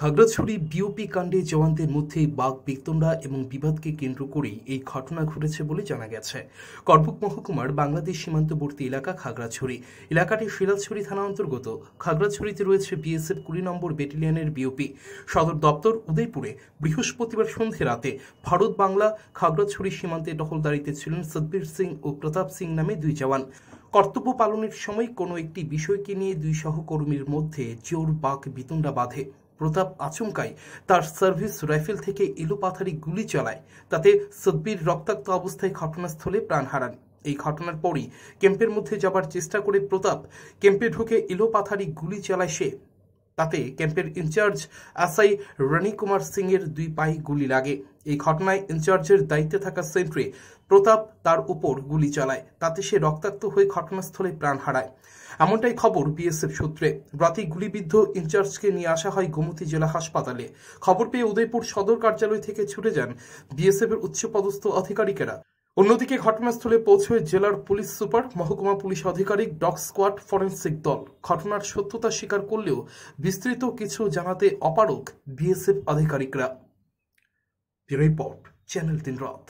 Khagrachari BOP কাণ্ডে জওয়ানদের মধ্যে বাঘ বিক্তমরা এবং বিবাদকে কেন্দ্র করেই এই ঘটনা ঘটেছে বলে জানা গেছে করপুক মহকুমার বাংলাদেশ সীমান্তবর্তী এলাকা খাগড়াছড়ি এলাকাটি শিলাছড়ি থানা অন্তর্গত খাগড়াছড়িতে রয়েছে বিএসএফ কুড়ি নম্বর ব্যাটালিয়নের বিওপি সদর দপ্তর উদয়পুরে বৃহস্পতিবার সন্ধে রাতে ভারত বাংলা খাগড়াছড়ি সীমান্তে দখলদারিতে ছিলেন সদ্বীর সিং ও প্রতাপ সিং নামে দুই জওয়ান কর্তব্য পালনের সময় কোনো একটি বিষয়কে নিয়ে দুই সহকর্মীর মধ্যে জোর বাঘ বিতুণ্ডা বাঁধে প্রতাপ আচমকাই তার সার্ভিস রাইফেল থেকে এলোপাথারি গুলি চালায় তাতে সদ্বির রক্তাক্ত অবস্থায় ঘটনাস্থলে প্রাণ হারান এই ঘটনার পরই ক্যাম্পের মধ্যে যাবার চেষ্টা করে প্রতাপ ক্যাম্পে ঢুকে এলোপাথারি গুলি চালায় সে তাতে ক্যাম্পের ইনচার্জ আসাই রনি কুমার সিং এর দুই পায়ে গুলি লাগে এই ঘটনায় ইনচার্জের দায়িত্বে থাকা সেন্ট্রে প্রতাপ তার উপর গুলি চালায় তাতে সে রক্তাক্ত হয়ে ঘটনাস্থলে প্রাণ হারায় এমনটাই খবর বিএসএফ সূত্রে রাতে গুলিবিদ্ধ ইনচার্জকে নিয়ে আসা হয় গোমতী জেলা হাসপাতালে খবর পেয়ে উদয়পুর সদর কার্যালয় থেকে ছুটে যান বিএসএফ এর উচ্চপদস্থ আধিকারিকেরা অন্যদিকে ঘটনাস্থলে পৌঁছয় জেলার পুলিশ সুপার মহকুমা পুলিশ আধিকারিক ডগ স্কোয়াড ফরেন্সিক দল ঘটনার সত্যতা স্বীকার করলেও বিস্তৃত কিছু জানাতে অপারক বিএসএফ আধিকারিকরা রিপোর্ট চ্যানেল তিন রথ